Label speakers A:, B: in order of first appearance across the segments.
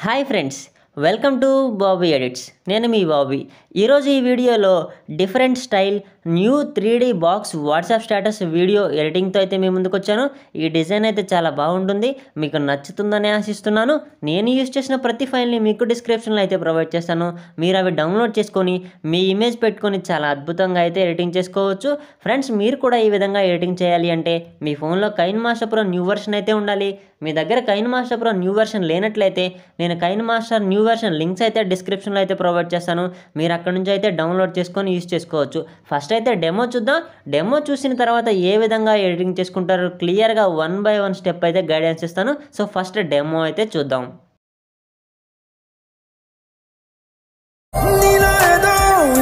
A: Hi friends, welcome to Bobby edits నేను మీ Bobby ఈరోజు ఈ వీడియోలో different style new three box WhatsApp status video ఎడిటింగ్తో అయితే మీ ముందుకు వచ్చాను ఈ డిజైన్ అయితే చాలా బాగుంటుంది మీకు నచ్చుతుందని ఆశిస్తున్నాను నేను యూజ్ చేసిన ప్రతి ఫైల్ని మీకు డిస్క్రిప్షన్లో అయితే ప్రొవైడ్ చేస్తాను మీరు అవి డౌన్లోడ్ చేసుకొని మీ ఇమేజ్ పెట్టుకొని చాలా అద్భుతంగా అయితే ఎడిటింగ్ చేసుకోవచ్చు ఫ్రెండ్స్ మీరు కూడా ఈ విధంగా ఎడిటింగ్ చేయాలి అంటే మీ ఫోన్లో KineMaster Pro new version అయితే ఉండాలి మీ దగ్గర KineMaster Pro new version లేనట్లయితే నేను KineMaster new version links అయితే డిస్క్రిప్షన్లో అయితే ప్రొవైడ్ చేస్తాను మీరు అక్కడ నుంచి అయితే డౌన్లోడ్ చేసుకొని యూజ్ చేసుకోవచ్చు ఫస్ట్ అయితే డెమో చూద్దాం డెమో చూసిన తర్వాత ఏ విధంగా ఎడిటింగ్ చేసుకుంటారు క్లియర్గా వన్ బై వన్ స్టెప్ అయితే గైడెన్స్ ఇస్తాను సో ఫస్ట్ డెమో అయితే చూద్దాం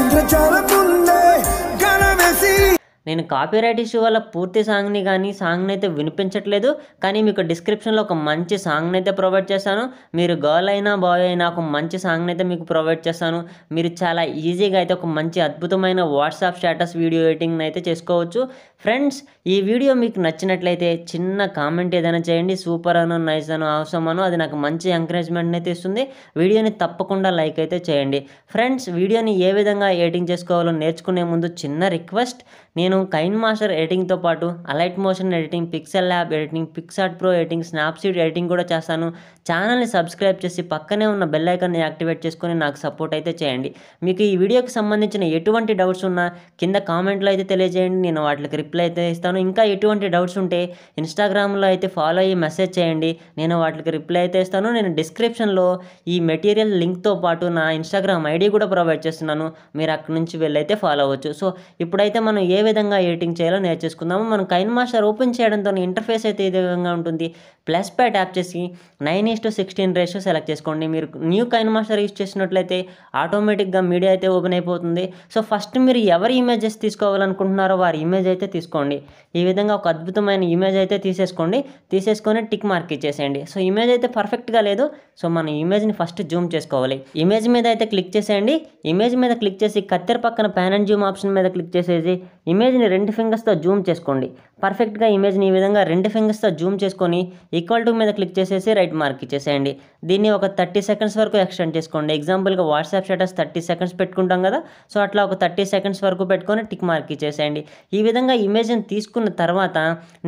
A: ఇంద్రజాలపు నేను కాపీరైట్ ఇష్యూ వల్ల పూర్తి సాంగ్ని కానీ సాంగ్ని అయితే వినిపించట్లేదు కానీ మీకు డిస్క్రిప్షన్లో ఒక మంచి సాంగ్ని అయితే ప్రొవైడ్ చేస్తాను మీరు గర్ల్ అయినా బాయ్ అయినా ఒక మంచి సాంగ్ని అయితే మీకు ప్రొవైడ్ చేస్తాను మీరు చాలా ఈజీగా అయితే ఒక మంచి అద్భుతమైన వాట్సాప్ స్టేటస్ వీడియో ఎడిటింగ్ అయితే చేసుకోవచ్చు ఫ్రెండ్స్ ఈ వీడియో మీకు నచ్చినట్లయితే చిన్న కామెంట్ ఏదైనా చేయండి సూపర్ అను నైస్ అను అవసరం అను అది నాకు మంచి ఎంకరేజ్మెంట్ని అయితే ఇస్తుంది వీడియోని తప్పకుండా లైక్ అయితే చేయండి ఫ్రెండ్స్ వీడియోని ఏ విధంగా ఎడిటింగ్ చేసుకోవాలో నేర్చుకునే ముందు చిన్న రిక్వెస్ట్ నేను కైన్ మాస్టర్ ఎడిటింగ్తో పాటు Alight Motion editing PixelLab editing PicsArt Pro editing Snapseed editing కూడా చేస్తాను ఛానల్ని సబ్స్క్రైబ్ చేసి పక్కనే ఉన్న బెల్ ఐకాన్ని యాక్టివేట్ చేసుకొని నాకు సపోర్ట్ అయితే చేయండి మీకు ఈ వీడియోకి సంబంధించిన ఎటువంటి డౌట్స్ ఉన్నా కింద కామెంట్లో అయితే తెలియజేయండి నేను వాటికి రిప్లై అయితే ఇస్తాను ఇంకా ఎటువంటి డౌట్స్ ఉంటే ఇన్స్టాగ్రామ్లో అయితే ఫాలో అయ్యి మెసేజ్ చేయండి నేను వాటికి రిప్లై అయితే ఇస్తాను నేను డిస్క్రిప్షన్లో ఈ మెటీరియల్ లింక్తో పాటు నా ఇన్స్టాగ్రామ్ ఐడి కూడా ప్రొవైడ్ చేస్తున్నాను మీరు అక్కడి నుంచి వెళ్ళైతే ఫాలో అవ్వచ్చు సో ఇప్పుడైతే మనం ఏ విధంగా ఎడిటింగ్ చేయాలో నేర్చేసుకుందాము మనం కైన్ మాస్టర్ ఓపెన్ చేయడంతో ఇంటర్ఫేస్ అయితే ఏ విధంగా ఉంటుంది ప్లస్ పై ట్యాప్ చేసి nine is to sixteen ratio select చేసుకోండి మీరు న్యూ కైన్ మాస్టర్ యూజ్ చేసినట్లయితే ఆటోమేటిక్గా మీడియా అయితే ఓపెన్ అయిపోతుంది సో ఫస్ట్ మీరు ఎవరి ఇమేజెస్ తీసుకోవాలనుకుంటున్నారో వారి ఇమేజ్ అయితే తీసుకోండి ఈ విధంగా ఒక అద్భుతమైన ఇమేజ్ అయితే తీసేసుకోండి తీసేసుకొని టిక్ మార్క్ ఇచ్చేసేయండి సో ఇమేజ్ అయితే పర్ఫెక్ట్గా లేదు సో మనం ఇమేజ్ని ఫస్ట్ జూమ్ చేసుకోవాలి ఇమేజ్ మీద అయితే క్లిక్ చేసేయండి ఇమేజ్ మీద క్లిక్ చేసి కత్తెర పక్కన ప్యాన్ అండ్ జూమ్ ఆప్షన్ మీద క్లిక్ చేసేసి ఇమేజ్ని రెండు ఫింగర్స్తో జూమ్ చేసుకోండి పర్ఫెక్ట్గా ఇమేజ్ని ఈ విధంగా రెండు ఫింగర్స్తో జూమ్ చేసుకొని ఈక్వల్ టు మీద క్లిక్ చేసేసి రైట్ మార్క్ ఇచ్చేసేయండి దీన్ని ఒక థర్టీ సెకండ్స్ వరకు ఎక్స్టెండ్ చేసుకోండి ఎగ్జాంపుల్గా వాట్సాప్ స్టేటస్ థర్టీ సెకండ్స్ పెట్టుకుంటాం కదా సో అట్లా ఒక థర్టీ సెకండ్స్ వరకు పెట్టుకొని టిక్ మార్క్ ఇచ్చేసేయండి ఈ విధంగా ఇమేజ్ని తీసుకున్న తర్వాత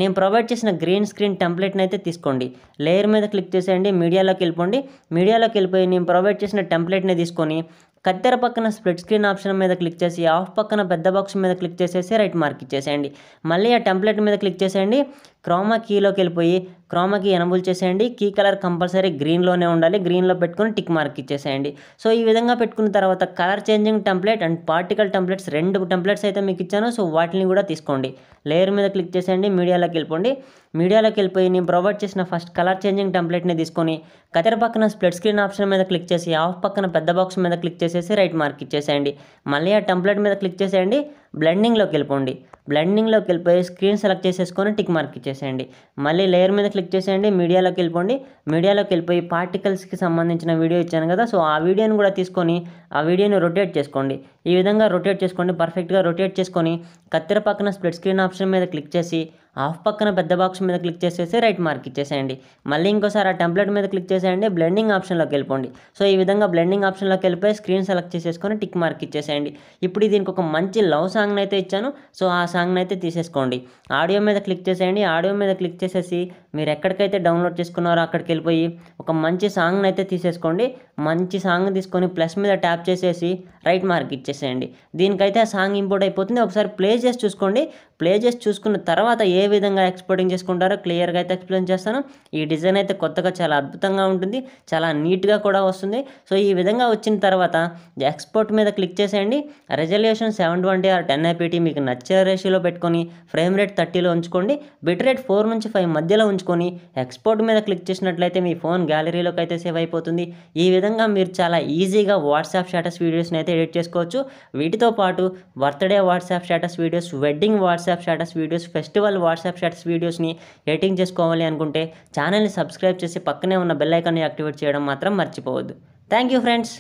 A: నేను ప్రొవైడ్ చేసిన గ్రీన్ స్క్రీన్ టెంప్లెట్ని అయితే తీసుకోండి లేయర్ మీద క్లిక్ చేసేయండి మీడియాలోకి వెళ్ళిపోండి మీడియాలోకి వెళ్ళిపోయి నేను ప్రొవైడ్ చేసిన టెంప్లెట్ని తీసుకొని కత్తెర పక్కన స్ప్లిట్ స్క్రీన్ ఆప్షన్ మీద క్లిక్ చేసి ఆఫ్ పక్కన పెద్ద బాక్స్ మీద క్లిక్ చేసేసి రైట్ మార్క్ ఇచ్చేసేయండి మళ్ళీ ఆ టెంప్లెట్ మీద క్లిక్ చేసేయండి క్రోమా కీలోకి వెళ్ళిపోయి క్రోమాకి ఎనబుల్ చేసేయండి కీ కలర్ కంపల్సరీ గ్రీన్లోనే ఉండాలి గ్రీన్లో పెట్టుకుని టిక్ మార్క్ ఇచ్చేసేయండి సో ఈ విధంగా పెట్టుకున్న తర్వాత colour changing template and particle templates రెండు టెంప్లెట్స్ అయితే మీకు ఇచ్చాను సో వాటిని కూడా తీసుకోండి లేయర్ మీద క్లిక్ చేసేయండి మీడియాలోకి వెళ్ళిపోండి మీడియాలోకి వెళ్ళిపోయి నేను ప్రొవైడ్ చేసిన ఫస్ట్ కలర్ చేంజింగ్ టెంప్లెట్ని తీసుకొని కతెర పక్కన స్ప్లెట్ స్క్రీన్ ఆప్షన్ మీద క్లిక్ చేసి ఆఫ్ పక్కన పెద్ద బాక్స్ మీద క్లిక్ చేసేసి రైట్ మార్క్ ఇచ్చేసేయండి మళ్ళీ ఆ టెంప్లెట్ మీద క్లిక్ చేసేయండి బ్లెండింగ్లోకి వెళ్ళిపోండి బ్లెండింగ్లోకి వెళ్ళిపోయి స్క్రీన్ సెలెక్ట్ చేసేసుకొని టిక్ మార్క్ ఇచ్చేసేయండి మళ్ళీ లేయర్ మీద క్లిక్ చేసేయండి మీడియాలోకి వెళ్ళిపోండి మీడియాలోకి వెళ్ళిపోయి పార్టికల్స్కి సంబంధించిన వీడియో ఇచ్చాను కదా సో ఆ వీడియోని కూడా తీసుకొని ఆ వీడియోని రొటేట్ చేసుకోండి ఈ విధంగా రొటేట్ చేసుకోండి పర్ఫెక్ట్గా రొటేట్ చేసుకొని కత్తెర పక్కన స్ప్లిట్ స్క్రీన్ ఆప్షన్ మీద క్లిక్ చేసి ఆఫ్ పక్కన పెద్ద బాక్స్ మీద క్లిక్ చేసేసి రైట్ మార్క్ ఇచ్చేసేయండి మళ్ళీ ఇంకోసారి ఆ టెంప్లెట్ మీద క్లిక్ చేసేయండి బ్లెండింగ్ ఆప్షన్లోకి వెళ్ళిపోండి సో ఈ విధంగా బ్లెండింగ్ ఆప్షన్లోకి వెళ్ళిపోయి స్క్రీన్ సెలెక్ట్ చేసేసుకొని టిక్ మార్క్ ఇచ్చేసేయండి ఇప్పుడు దీనికి ఒక మంచి లవ్ సాంగ్ని అయితే ఇచ్చాను సో ఆ సాంగ్ని అయితే తీసేసుకోండి ఆడియో మీద క్లిక్ చేసేయండి ఆడియో మీద క్లిక్ చేసేసి మీరు ఎక్కడికైతే డౌన్లోడ్ చేసుకున్నారో అక్కడికి వెళ్ళిపోయి ఒక మంచి సాంగ్ని అయితే తీసేసుకోండి మంచి సాంగ్ తీసుకొని ప్లస్ మీద ట్యాప్ చేసేసి రైట్ మార్క్ ఇచ్చేసి చేసేయండి దీనికైతే సాంగ్ ఇంపోర్ట్ అయిపోతుంది ఒకసారి ప్లే చేసి చూసుకోండి ప్లే చేసి చూసుకున్న తర్వాత ఏ విధంగా ఎక్స్పోర్టింగ్ చేసుకుంటారో క్లియర్గా అయితే ఎక్స్ప్లెయిన్ చేస్తాను ఈ డిజైన్ అయితే కొత్తగా చాలా అద్భుతంగా ఉంటుంది చాలా నీట్గా కూడా వస్తుంది సో ఈ విధంగా వచ్చిన తర్వాత ఎక్స్పోర్ట్ మీద క్లిక్ చేసేయండి resolution seven twenty or ten ఐపీటీ మీకు నచ్చే రేషియోలో పెట్టుకొని ఫ్రేమ్ రేట్ థర్టీలో ఉంచుకోండి బిట్ రేట్ ఫోర్ నుంచి ఫైవ్ మధ్యలో ఉంచుకొని ఎక్స్పోర్ట్ మీద క్లిక్ చేసినట్లయితే మీ ఫోన్ గ్యాలరీలోకి అయితే సేవ్ అయిపోతుంది ఈ విధంగా మీరు చాలా ఈజీగా వాట్సాప్ స్టేటస్ వీడియోస్ని అయితే ఎడిట్ చేసుకోవచ్చు వీటితో పాటు birthday WhatsApp status videos wedding WhatsApp status videos festival WhatsApp status వీడియోస్ని ఎడిటింగ్ చేసుకోవాలి అనుకుంటే ఛానల్ని సబ్స్క్రైబ్ చేసి పక్కనే ఉన్న బెల్లైకాన్ని యాక్టివేట్ చేయడం మాత్రం మర్చిపోవద్దు థ్యాంక్ యూ ఫ్రెండ్స్